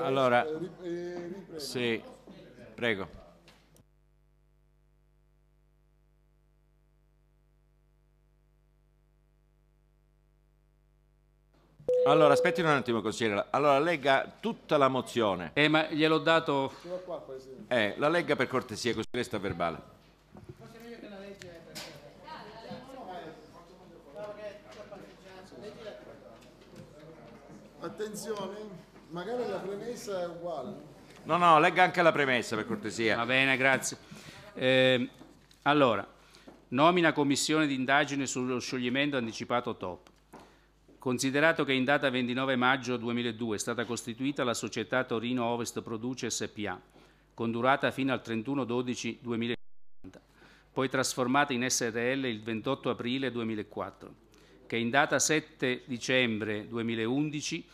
Allora, eh, eh, sì, prego. Allora, aspetti un attimo, consigliere. Allora, legga tutta la mozione. Eh, ma gliel'ho dato... Eh, la legga per cortesia, così resta verbale. Attenzione. Magari la premessa è uguale. No, no, legga anche la premessa per cortesia. Va bene, grazie. Eh, allora, nomina commissione d'indagine sullo scioglimento anticipato top. Considerato che in data 29 maggio 2002 è stata costituita la società Torino Ovest Produce SPA, con durata fino al 31-12-2040, poi trasformata in SRL il 28 aprile 2004, che in data 7 dicembre 2011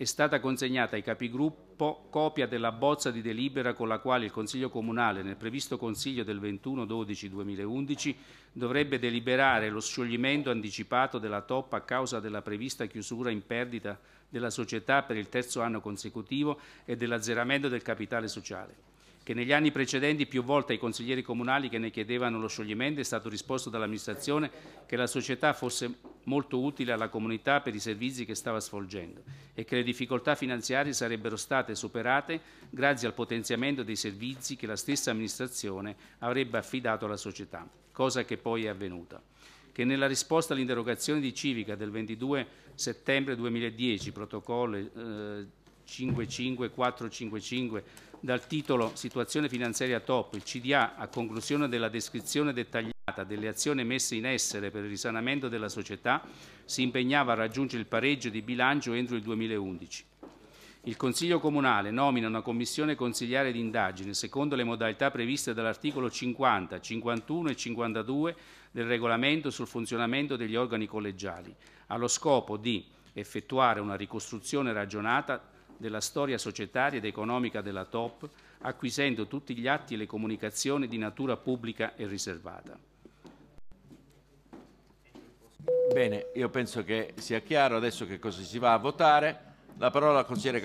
è stata consegnata ai capigruppo copia della bozza di delibera con la quale il Consiglio Comunale, nel previsto Consiglio del 21-12-2011, dovrebbe deliberare lo scioglimento anticipato della toppa a causa della prevista chiusura in perdita della società per il terzo anno consecutivo e dell'azzeramento del capitale sociale che negli anni precedenti più volte ai consiglieri comunali che ne chiedevano lo scioglimento è stato risposto dall'amministrazione che la società fosse molto utile alla comunità per i servizi che stava svolgendo e che le difficoltà finanziarie sarebbero state superate grazie al potenziamento dei servizi che la stessa amministrazione avrebbe affidato alla società, cosa che poi è avvenuta che nella risposta all'interrogazione di Civica del 22 settembre 2010, protocollo eh, 55455 dal titolo Situazione finanziaria top, il CDA a conclusione della descrizione dettagliata delle azioni messe in essere per il risanamento della società si impegnava a raggiungere il pareggio di bilancio entro il 2011. Il Consiglio Comunale nomina una commissione consigliare di indagine secondo le modalità previste dall'articolo 50, 51 e 52 del regolamento sul funzionamento degli organi collegiali, allo scopo di effettuare una ricostruzione ragionata della storia societaria ed economica della TOP, acquisendo tutti gli atti e le comunicazioni di natura pubblica e riservata. Bene, io penso che sia chiaro adesso che cosa si va a votare. La parola al consigliere